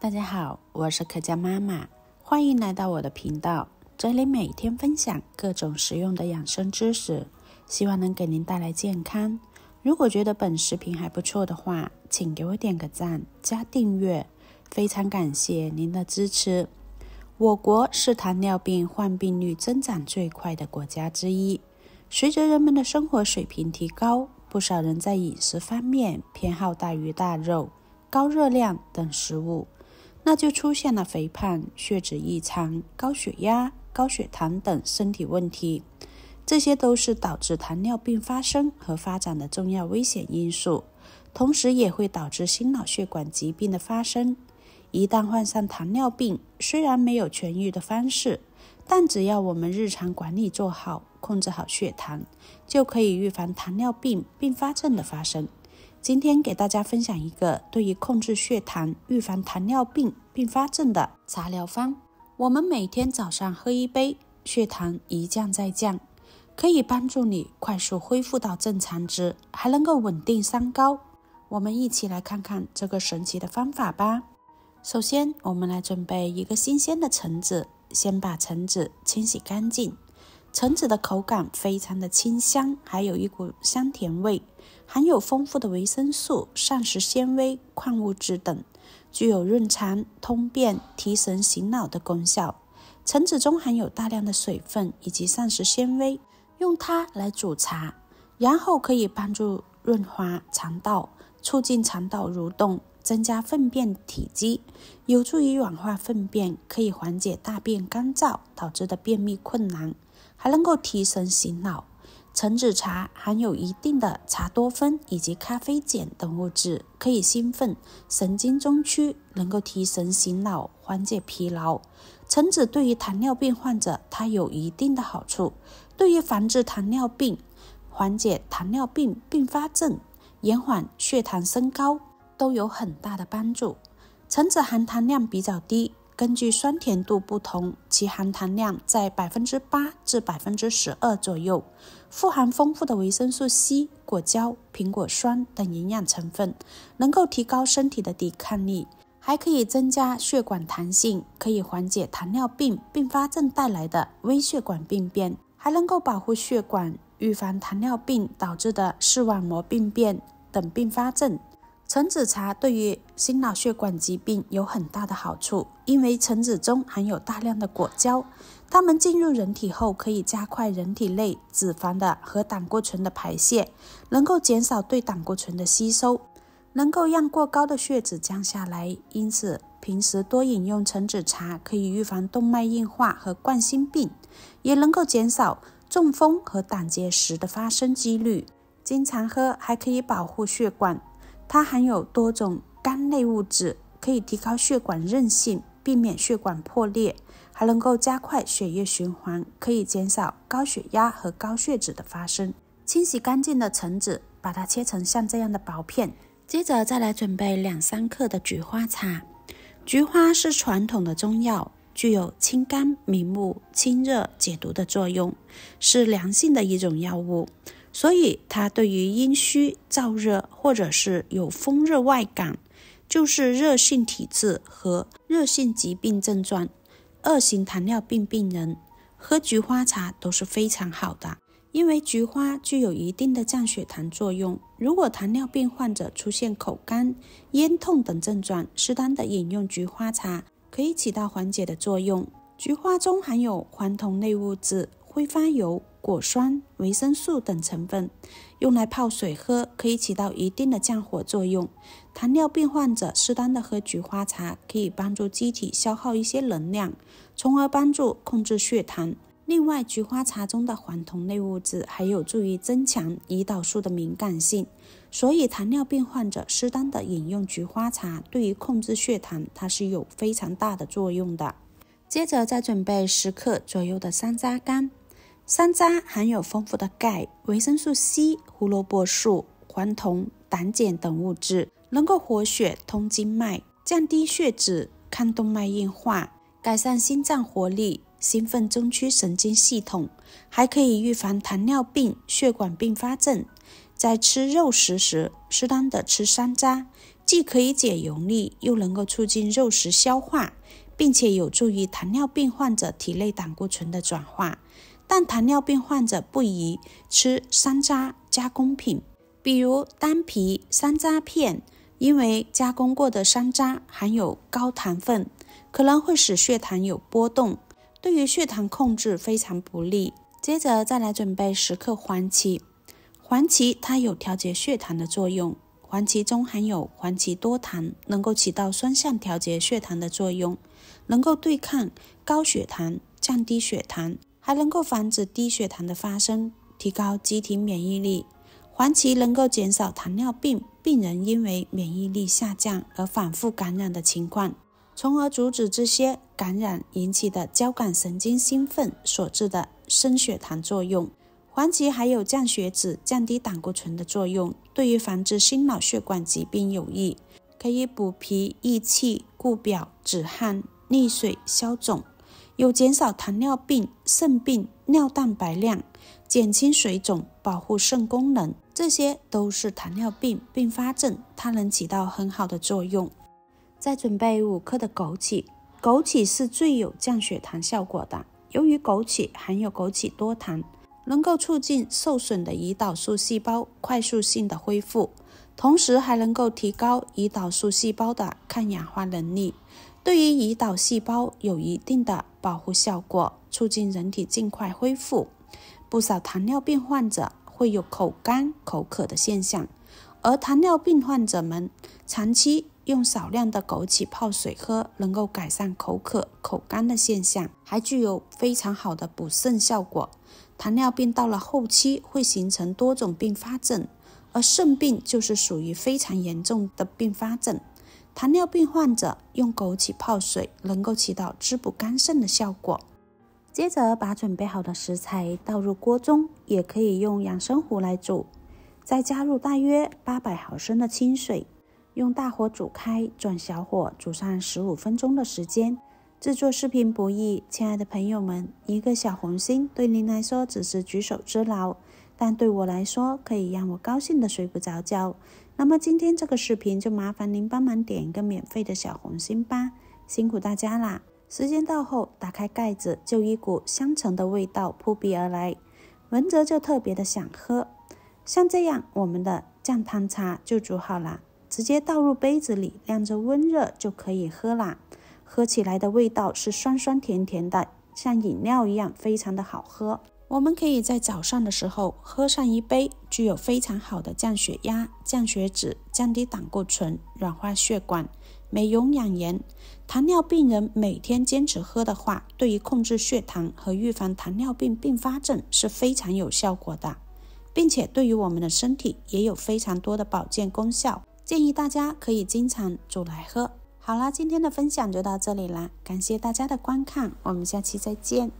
大家好，我是可嘉妈妈，欢迎来到我的频道，这里每天分享各种实用的养生知识，希望能给您带来健康。如果觉得本视频还不错的话，请给我点个赞加订阅，非常感谢您的支持。我国是糖尿病患病率增长最快的国家之一，随着人们的生活水平提高，不少人在饮食方面偏好大鱼大肉、高热量等食物。那就出现了肥胖、血脂异常、高血压、高血糖等身体问题，这些都是导致糖尿病发生和发展的重要危险因素，同时也会导致心脑血管疾病的发生。一旦患上糖尿病，虽然没有痊愈的方式，但只要我们日常管理做好，控制好血糖，就可以预防糖尿病并发症的发生。今天给大家分享一个对于控制血糖、预防糖尿病并发症的茶疗方。我们每天早上喝一杯，血糖一降再降，可以帮助你快速恢复到正常值，还能够稳定三高。我们一起来看看这个神奇的方法吧。首先，我们来准备一个新鲜的橙子，先把橙子清洗干净。橙子的口感非常的清香，还有一股香甜味，含有丰富的维生素、膳食纤维、矿物质等，具有润肠通便、提神醒脑的功效。橙子中含有大量的水分以及膳食纤维，用它来煮茶，然后可以帮助润滑肠道，促进肠道蠕动。增加粪便体积，有助于软化粪便，可以缓解大便干燥导致的便秘困难，还能够提神醒脑。橙子茶含有一定的茶多酚以及咖啡碱等物质，可以兴奋神经中枢，能够提神醒脑，缓解疲劳。橙子对于糖尿病患者，它有一定的好处，对于防治糖尿病，缓解糖尿病并发症，延缓血糖升高。都有很大的帮助。橙子含糖量比较低，根据酸甜度不同，其含糖量在百分之八至百分之十二左右。富含丰富的维生素 C、果胶、苹果酸等营养成分，能够提高身体的抵抗力，还可以增加血管弹性，可以缓解糖尿病并发症带来的微血管病变，还能够保护血管，预防糖尿病导致的视网膜病变等并发症。橙子茶对于心脑血管疾病有很大的好处，因为橙子中含有大量的果胶，它们进入人体后可以加快人体内脂肪的和胆固醇的排泄，能够减少对胆固醇的吸收，能够让过高的血脂降下来。因此，平时多饮用橙子茶可以预防动脉硬化和冠心病，也能够减少中风和胆结石的发生几率。经常喝还可以保护血管。它含有多种肝类物质，可以提高血管韧性，避免血管破裂，还能够加快血液循环，可以减少高血压和高血脂的发生。清洗干净的橙子，把它切成像这样的薄片。接着再来准备两三克的菊花茶。菊花是传统的中药，具有清肝明目、清热解毒的作用，是良性的一种药物。所以，它对于阴虚燥热，或者是有风热外感，就是热性体质和热性疾病症状、二型糖尿病病人喝菊花茶都是非常好的。因为菊花具有一定的降血糖作用。如果糖尿病患者出现口干、咽痛等症状，适当的饮用菊花茶可以起到缓解的作用。菊花中含有黄酮类物质。挥发油、果酸、维生素等成分，用来泡水喝，可以起到一定的降火作用。糖尿病患者适当的喝菊花茶，可以帮助机体消耗一些能量，从而帮助控制血糖。另外，菊花茶中的黄酮类物质还有助于增强胰岛素的敏感性，所以糖尿病患者适当的饮用菊花茶，对于控制血糖它是有非常大的作用的。接着再准备十克左右的山楂干。山楂含有丰富的钙、维生素 C、胡萝卜素、黄酮、胆碱等物质，能够活血通经脉，降低血脂，抗动脉硬化，改善心脏活力，兴奋中枢神经系统，还可以预防糖尿病血管并发症。在吃肉食时，适当的吃山楂，既可以解油腻，又能够促进肉食消化，并且有助于糖尿病患者体内胆固醇的转化。但糖尿病患者不宜吃山楂加工品，比如丹皮山楂片，因为加工过的山楂含有高糖分，可能会使血糖有波动，对于血糖控制非常不利。接着再来准备十克黄芪，黄芪它有调节血糖的作用，黄芪中含有黄芪多糖，能够起到双向调节血糖的作用，能够对抗高血糖，降低血糖。还能够防止低血糖的发生，提高机体免疫力。黄芪能够减少糖尿病病人因为免疫力下降而反复感染的情况，从而阻止这些感染引起的交感神经兴奋所致的升血糖作用。黄芪还有降血脂、降低胆固醇的作用，对于防治心脑血管疾病有益。可以补脾益气、固表止汗、利水消肿。有减少糖尿病肾病尿蛋白量，减轻水肿，保护肾功能，这些都是糖尿病并发症，它能起到很好的作用。再准备五克的枸杞，枸杞是最有降血糖效果的。由于枸杞含有枸杞多糖，能够促进受损的胰岛素细胞快速性的恢复，同时还能够提高胰岛素细胞的抗氧化能力。对于胰岛细胞有一定的保护效果，促进人体尽快恢复。不少糖尿病患者会有口干、口渴的现象，而糖尿病患者们长期用少量的枸杞泡水喝，能够改善口渴、口干的现象，还具有非常好的补肾效果。糖尿病到了后期会形成多种并发症，而肾病就是属于非常严重的并发症。糖尿病患者用枸杞泡水，能够起到滋补肝肾的效果。接着把准备好的食材倒入锅中，也可以用养生壶来煮。再加入大约八百毫升的清水，用大火煮开，转小火煮上十五分钟的时间。制作视频不易，亲爱的朋友们，一个小红心对您来说只是举手之劳，但对我来说可以让我高兴的睡不着觉。那么今天这个视频就麻烦您帮忙点一个免费的小红心吧，辛苦大家啦！时间到后，打开盖子，就一股香橙的味道扑鼻而来，闻着就特别的想喝。像这样，我们的酱汤茶就煮好了，直接倒入杯子里，晾着温热就可以喝啦。喝起来的味道是酸酸甜甜的，像饮料一样，非常的好喝。我们可以在早上的时候喝上一杯，具有非常好的降血压、降血脂、降低胆固醇、软化血管、美容养颜。糖尿病人每天坚持喝的话，对于控制血糖和预防糖尿病并发症是非常有效果的，并且对于我们的身体也有非常多的保健功效。建议大家可以经常煮来喝。好了，今天的分享就到这里啦，感谢大家的观看，我们下期再见。